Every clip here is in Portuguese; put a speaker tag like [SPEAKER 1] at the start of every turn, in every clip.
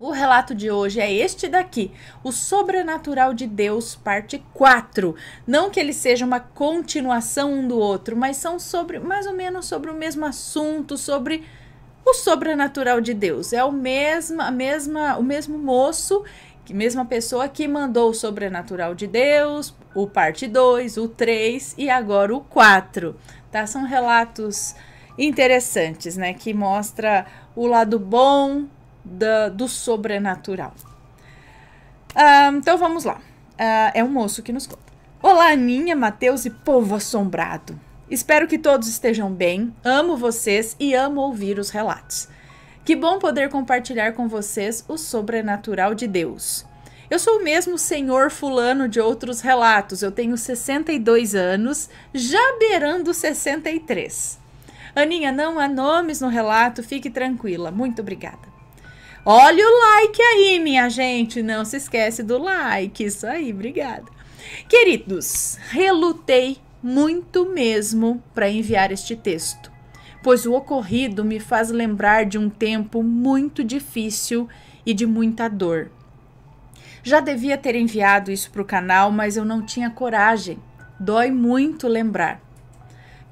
[SPEAKER 1] O relato de hoje é este daqui, o sobrenatural de Deus, parte 4. Não que ele seja uma continuação um do outro, mas são sobre mais ou menos sobre o mesmo assunto, sobre o sobrenatural de Deus. É o mesmo, a mesma, o mesmo moço, que mesma pessoa que mandou o sobrenatural de Deus, o parte 2, o 3 e agora o 4. Tá? São relatos interessantes, né, que mostra o lado bom da, do sobrenatural. Ah, então vamos lá. Ah, é um moço que nos conta. Olá, Aninha, Matheus e povo assombrado. Espero que todos estejam bem. Amo vocês e amo ouvir os relatos. Que bom poder compartilhar com vocês o sobrenatural de Deus. Eu sou o mesmo senhor fulano de outros relatos. Eu tenho 62 anos, já beirando 63. Aninha, não há nomes no relato, fique tranquila. Muito obrigada. Olha o like aí, minha gente. Não se esquece do like. Isso aí, obrigada. Queridos, relutei muito mesmo para enviar este texto, pois o ocorrido me faz lembrar de um tempo muito difícil e de muita dor. Já devia ter enviado isso para o canal, mas eu não tinha coragem. Dói muito lembrar.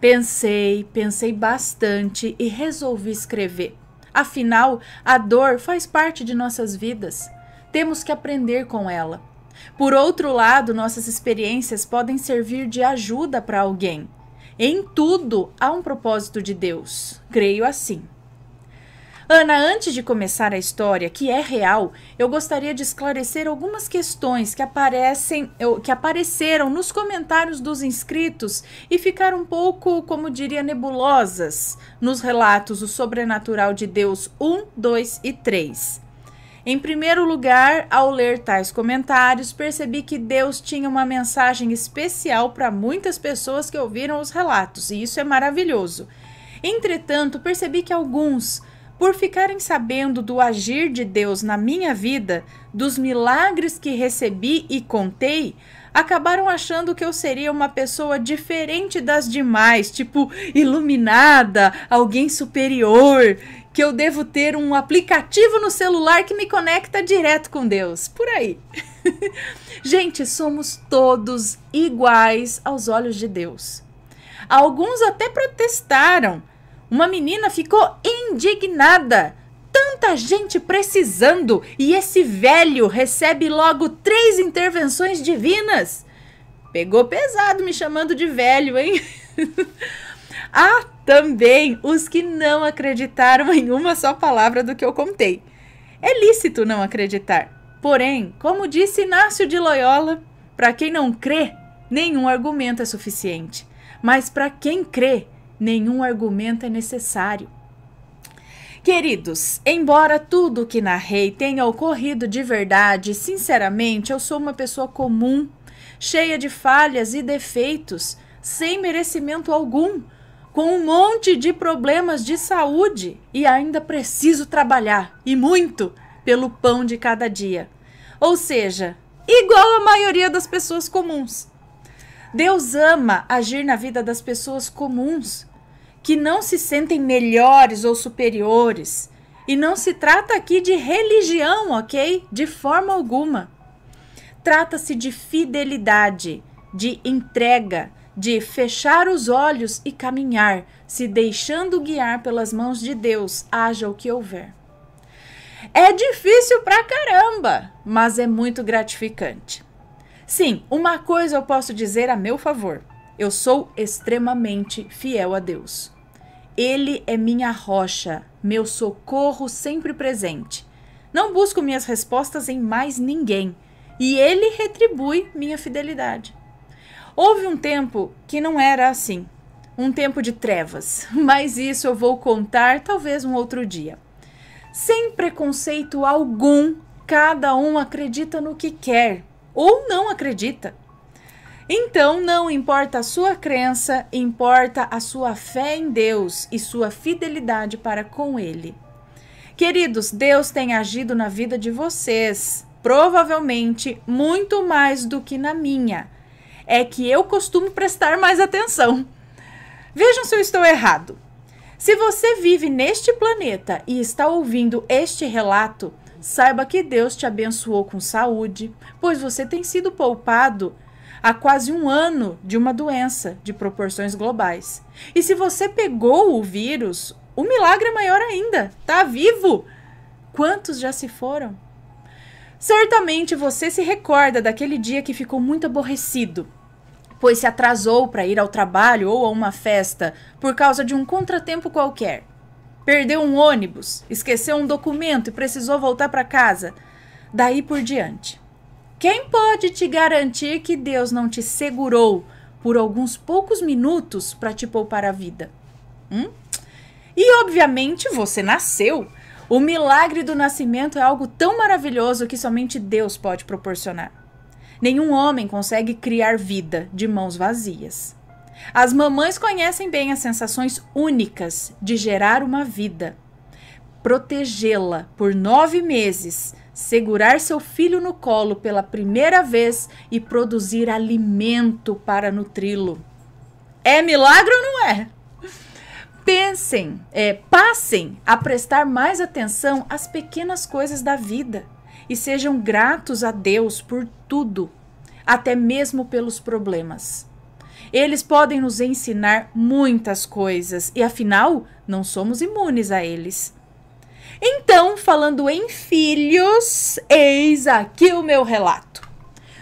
[SPEAKER 1] Pensei, pensei bastante e resolvi escrever. Afinal, a dor faz parte de nossas vidas. Temos que aprender com ela. Por outro lado, nossas experiências podem servir de ajuda para alguém. Em tudo há um propósito de Deus. Creio assim. Ana, antes de começar a história, que é real, eu gostaria de esclarecer algumas questões que aparecem, que apareceram nos comentários dos inscritos e ficaram um pouco, como diria, nebulosas nos relatos O Sobrenatural de Deus 1, 2 e 3. Em primeiro lugar, ao ler tais comentários, percebi que Deus tinha uma mensagem especial para muitas pessoas que ouviram os relatos, e isso é maravilhoso. Entretanto, percebi que alguns por ficarem sabendo do agir de Deus na minha vida, dos milagres que recebi e contei, acabaram achando que eu seria uma pessoa diferente das demais, tipo iluminada, alguém superior, que eu devo ter um aplicativo no celular que me conecta direto com Deus. Por aí. Gente, somos todos iguais aos olhos de Deus. Alguns até protestaram uma menina ficou indignada. Tanta gente precisando e esse velho recebe logo três intervenções divinas. Pegou pesado me chamando de velho, hein? Há ah, também os que não acreditaram em uma só palavra do que eu contei. É lícito não acreditar. Porém, como disse Inácio de Loyola, para quem não crê, nenhum argumento é suficiente. Mas para quem crê, nenhum argumento é necessário. Queridos, embora tudo o que narrei tenha ocorrido de verdade, sinceramente, eu sou uma pessoa comum, cheia de falhas e defeitos, sem merecimento algum, com um monte de problemas de saúde e ainda preciso trabalhar, e muito, pelo pão de cada dia. Ou seja, igual a maioria das pessoas comuns. Deus ama agir na vida das pessoas comuns, que não se sentem melhores ou superiores. E não se trata aqui de religião, ok? De forma alguma. Trata-se de fidelidade, de entrega, de fechar os olhos e caminhar, se deixando guiar pelas mãos de Deus, haja o que houver. É difícil pra caramba, mas é muito gratificante. Sim, uma coisa eu posso dizer a meu favor: eu sou extremamente fiel a Deus. Ele é minha rocha, meu socorro sempre presente. Não busco minhas respostas em mais ninguém, e ele retribui minha fidelidade. Houve um tempo que não era assim, um tempo de trevas, mas isso eu vou contar talvez um outro dia. Sem preconceito algum, cada um acredita no que quer, ou não acredita. Então, não importa a sua crença, importa a sua fé em Deus e sua fidelidade para com Ele. Queridos, Deus tem agido na vida de vocês, provavelmente muito mais do que na minha. É que eu costumo prestar mais atenção. Vejam se eu estou errado. Se você vive neste planeta e está ouvindo este relato, Saiba que Deus te abençoou com saúde, pois você tem sido poupado há quase um ano de uma doença de proporções globais. E se você pegou o vírus, o milagre é maior ainda, tá vivo! Quantos já se foram? Certamente você se recorda daquele dia que ficou muito aborrecido, pois se atrasou para ir ao trabalho ou a uma festa por causa de um contratempo qualquer perdeu um ônibus, esqueceu um documento e precisou voltar para casa. Daí por diante. Quem pode te garantir que Deus não te segurou por alguns poucos minutos para te poupar a vida? Hum? E obviamente você nasceu. O milagre do nascimento é algo tão maravilhoso que somente Deus pode proporcionar. Nenhum homem consegue criar vida de mãos vazias. As mamães conhecem bem as sensações únicas de gerar uma vida. Protegê-la por nove meses, segurar seu filho no colo pela primeira vez e produzir alimento para nutri-lo. É milagre ou não é? Pensem, é, passem a prestar mais atenção às pequenas coisas da vida e sejam gratos a Deus por tudo, até mesmo pelos problemas. Eles podem nos ensinar muitas coisas e, afinal, não somos imunes a eles. Então, falando em filhos, eis aqui o meu relato.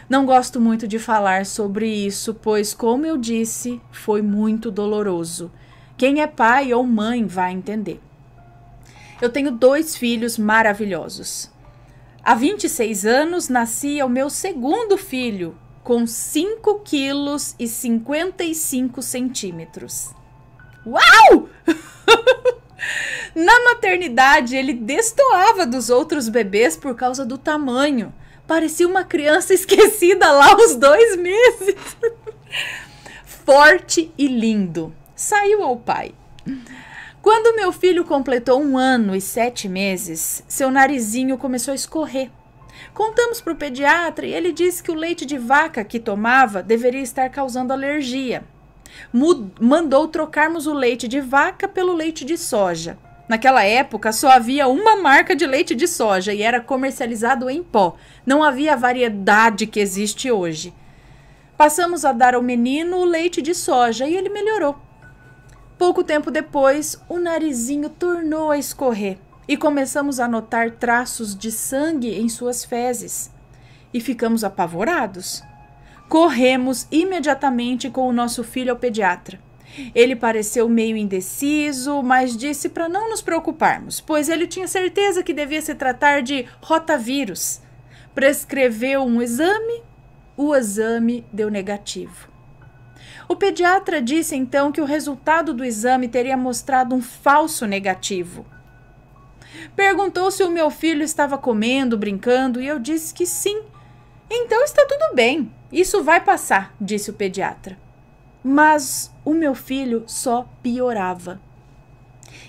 [SPEAKER 1] Não gosto muito de falar sobre isso, pois, como eu disse, foi muito doloroso. Quem é pai ou mãe vai entender. Eu tenho dois filhos maravilhosos. Há 26 anos nascia o meu segundo filho, com 5 quilos e 55 centímetros. Uau! Na maternidade, ele destoava dos outros bebês por causa do tamanho. Parecia uma criança esquecida lá aos dois meses. Forte e lindo. Saiu ao pai. Quando meu filho completou um ano e sete meses, seu narizinho começou a escorrer Contamos para o pediatra e ele disse que o leite de vaca que tomava deveria estar causando alergia. Mud mandou trocarmos o leite de vaca pelo leite de soja. Naquela época só havia uma marca de leite de soja e era comercializado em pó. Não havia a variedade que existe hoje. Passamos a dar ao menino o leite de soja e ele melhorou. Pouco tempo depois, o narizinho tornou a escorrer e começamos a notar traços de sangue em suas fezes. E ficamos apavorados. Corremos imediatamente com o nosso filho ao pediatra. Ele pareceu meio indeciso, mas disse para não nos preocuparmos, pois ele tinha certeza que devia se tratar de rotavírus. Prescreveu um exame, o exame deu negativo. O pediatra disse então que o resultado do exame teria mostrado um falso negativo Perguntou se o meu filho estava comendo, brincando, e eu disse que sim. Então está tudo bem, isso vai passar, disse o pediatra. Mas o meu filho só piorava.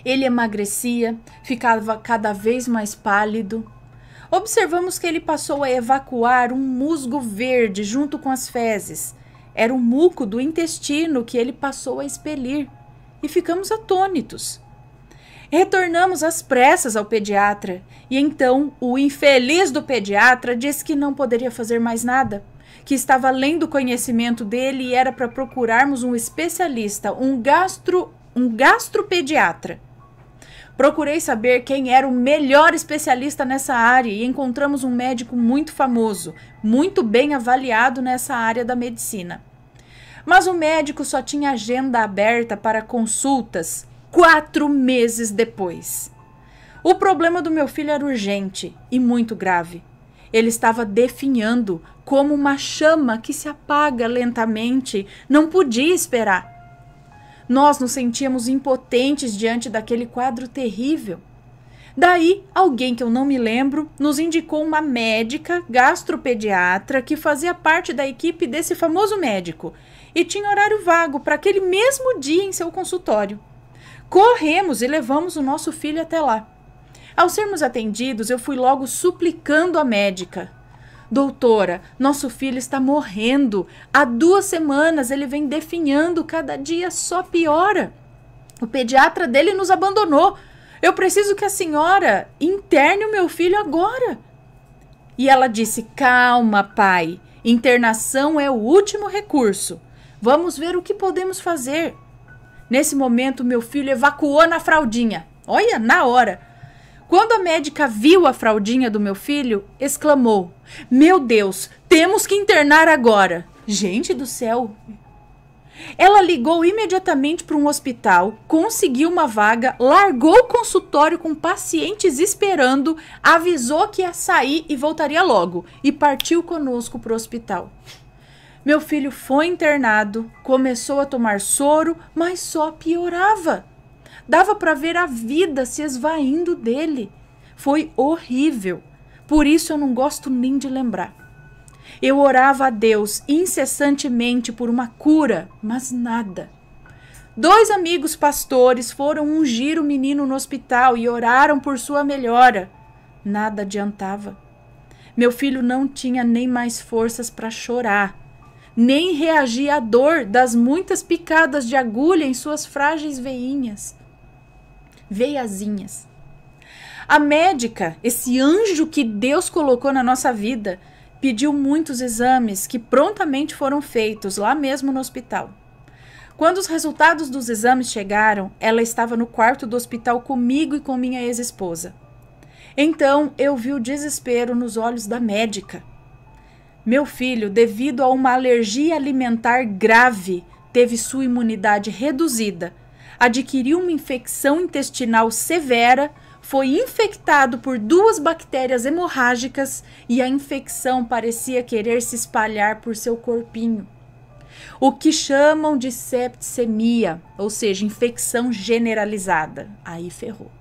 [SPEAKER 1] Ele emagrecia, ficava cada vez mais pálido. Observamos que ele passou a evacuar um musgo verde junto com as fezes. Era o muco do intestino que ele passou a expelir. E ficamos atônitos. Retornamos às pressas ao pediatra, e então o infeliz do pediatra disse que não poderia fazer mais nada, que estava além do conhecimento dele e era para procurarmos um especialista, um gastro, um gastropediatra. Procurei saber quem era o melhor especialista nessa área e encontramos um médico muito famoso, muito bem avaliado nessa área da medicina. Mas o médico só tinha agenda aberta para consultas quatro meses depois. O problema do meu filho era urgente e muito grave. Ele estava definhando como uma chama que se apaga lentamente, não podia esperar. Nós nos sentíamos impotentes diante daquele quadro terrível. Daí, alguém que eu não me lembro nos indicou uma médica gastropediatra que fazia parte da equipe desse famoso médico e tinha horário vago para aquele mesmo dia em seu consultório. Corremos e levamos o nosso filho até lá. Ao sermos atendidos, eu fui logo suplicando a médica. Doutora, nosso filho está morrendo. Há duas semanas ele vem definhando, cada dia só piora. O pediatra dele nos abandonou. Eu preciso que a senhora interne o meu filho agora. E ela disse: Calma, pai. Internação é o último recurso. Vamos ver o que podemos fazer. Nesse momento, meu filho evacuou na fraldinha. Olha, na hora. Quando a médica viu a fraldinha do meu filho, exclamou: Meu Deus, temos que internar agora. Gente do céu. Ela ligou imediatamente para um hospital, conseguiu uma vaga, largou o consultório com pacientes esperando, avisou que ia sair e voltaria logo e partiu conosco para o hospital. Meu filho foi internado, começou a tomar soro, mas só piorava. Dava para ver a vida se esvaindo dele. Foi horrível. Por isso eu não gosto nem de lembrar. Eu orava a Deus incessantemente por uma cura, mas nada. Dois amigos pastores foram ungir o menino no hospital e oraram por sua melhora. Nada adiantava. Meu filho não tinha nem mais forças para chorar nem reagir à dor das muitas picadas de agulha em suas frágeis veinhas, veiazinhas. A médica, esse anjo que Deus colocou na nossa vida, pediu muitos exames que prontamente foram feitos lá mesmo no hospital. Quando os resultados dos exames chegaram, ela estava no quarto do hospital comigo e com minha ex-esposa. Então eu vi o desespero nos olhos da médica meu filho, devido a uma alergia alimentar grave, teve sua imunidade reduzida, adquiriu uma infecção intestinal severa, foi infectado por duas bactérias hemorrágicas e a infecção parecia querer se espalhar por seu corpinho. O que chamam de septicemia, ou seja, infecção generalizada. Aí ferrou.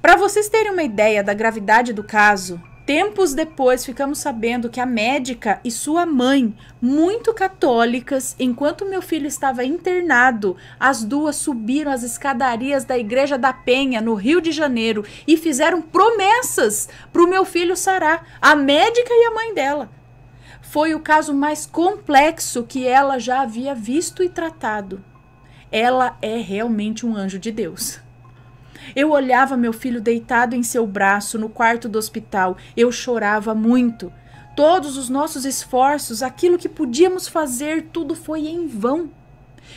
[SPEAKER 1] Para vocês terem uma ideia da gravidade do caso, Tempos depois, ficamos sabendo que a médica e sua mãe, muito católicas, enquanto meu filho estava internado, as duas subiram as escadarias da Igreja da Penha, no Rio de Janeiro, e fizeram promessas para o meu filho sarar, a médica e a mãe dela. Foi o caso mais complexo que ela já havia visto e tratado. Ela é realmente um anjo de Deus. Eu olhava meu filho deitado em seu braço no quarto do hospital. Eu chorava muito. Todos os nossos esforços, aquilo que podíamos fazer, tudo foi em vão.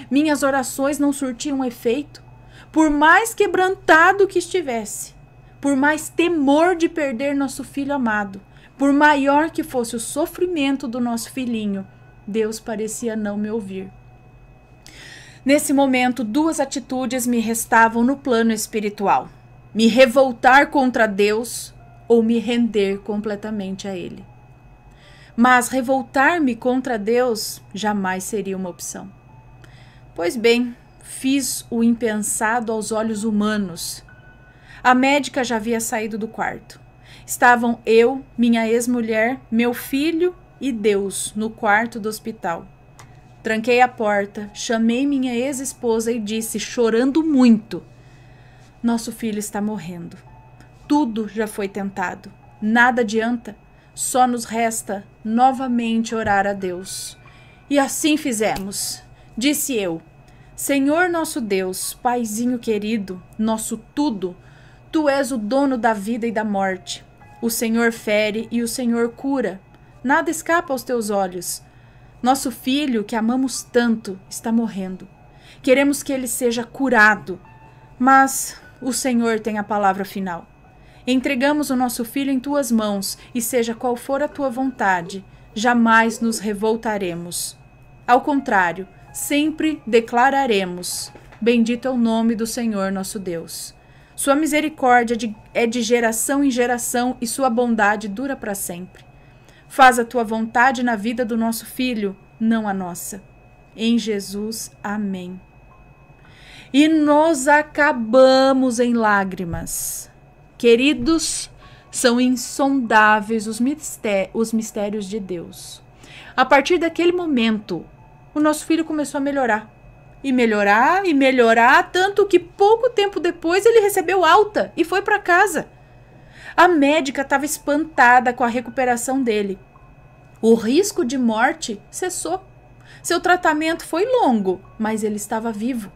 [SPEAKER 1] Minhas orações não surtiam efeito. Por mais quebrantado que estivesse, por mais temor de perder nosso filho amado, por maior que fosse o sofrimento do nosso filhinho, Deus parecia não me ouvir. Nesse momento, duas atitudes me restavam no plano espiritual: me revoltar contra Deus ou me render completamente a Ele. Mas revoltar-me contra Deus jamais seria uma opção. Pois bem, fiz o impensado aos olhos humanos. A médica já havia saído do quarto. Estavam eu, minha ex-mulher, meu filho e Deus no quarto do hospital. Tranquei a porta, chamei minha ex-esposa e disse, chorando muito: Nosso filho está morrendo. Tudo já foi tentado. Nada adianta. Só nos resta novamente orar a Deus. E assim fizemos. Disse eu: Senhor nosso Deus, Paizinho querido, nosso tudo, tu és o dono da vida e da morte. O Senhor fere e o Senhor cura. Nada escapa aos teus olhos. Nosso filho, que amamos tanto, está morrendo. Queremos que ele seja curado, mas o Senhor tem a palavra final. Entregamos o nosso filho em tuas mãos, e seja qual for a tua vontade, jamais nos revoltaremos. Ao contrário, sempre declararemos: Bendito é o nome do Senhor nosso Deus. Sua misericórdia é de geração em geração e sua bondade dura para sempre. Faz a tua vontade na vida do nosso filho, não a nossa. Em Jesus, amém. E nos acabamos em lágrimas. Queridos, são insondáveis os, mistério, os mistérios de Deus. A partir daquele momento, o nosso filho começou a melhorar. E melhorar, e melhorar, tanto que pouco tempo depois ele recebeu alta e foi para casa. A médica estava espantada com a recuperação dele. O risco de morte cessou. Seu tratamento foi longo, mas ele estava vivo.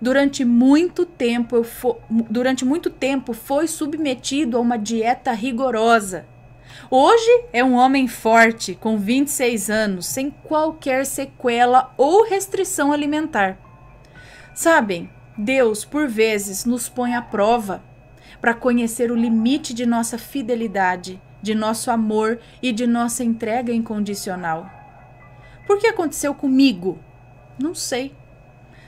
[SPEAKER 1] Durante muito tempo, eu fo... durante muito tempo foi submetido a uma dieta rigorosa. Hoje é um homem forte, com 26 anos, sem qualquer sequela ou restrição alimentar. Sabem, Deus por vezes nos põe à prova para conhecer o limite de nossa fidelidade, de nosso amor e de nossa entrega incondicional. Por que aconteceu comigo? Não sei.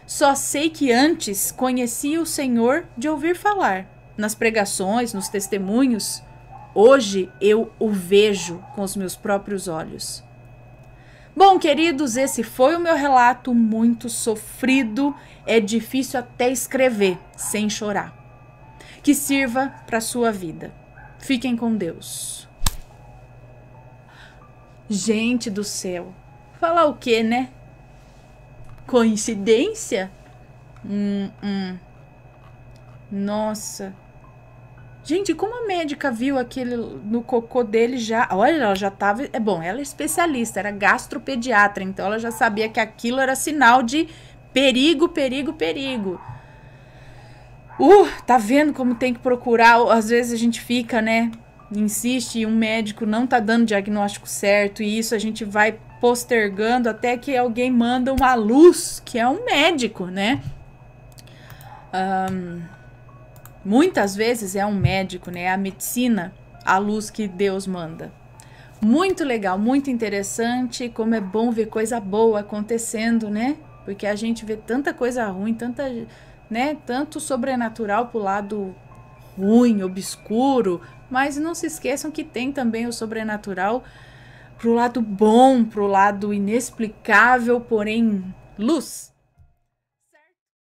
[SPEAKER 1] Só sei que antes conhecia o Senhor de ouvir falar, nas pregações, nos testemunhos. Hoje eu o vejo com os meus próprios olhos. Bom, queridos, esse foi o meu relato muito sofrido, é difícil até escrever sem chorar que sirva para sua vida. Fiquem com Deus. Gente do céu, falar o que, né? Coincidência? Hum, hum. Nossa. Gente, como a médica viu aquele no cocô dele já? Olha, ela já tava. É bom, ela é especialista, era gastropediatra, então ela já sabia que aquilo era sinal de perigo, perigo, perigo. Uh, tá vendo como tem que procurar? Às vezes a gente fica, né? Insiste e um médico não tá dando diagnóstico certo, e isso a gente vai postergando até que alguém manda uma luz, que é um médico, né? Um, muitas vezes é um médico, né? A medicina, a luz que Deus manda. Muito legal, muito interessante, como é bom ver coisa boa acontecendo, né? Porque a gente vê tanta coisa ruim, tanta né? Tanto sobrenatural para o lado ruim, obscuro, mas não se esqueçam que tem também o sobrenatural para o lado bom, para o lado inexplicável, porém luz.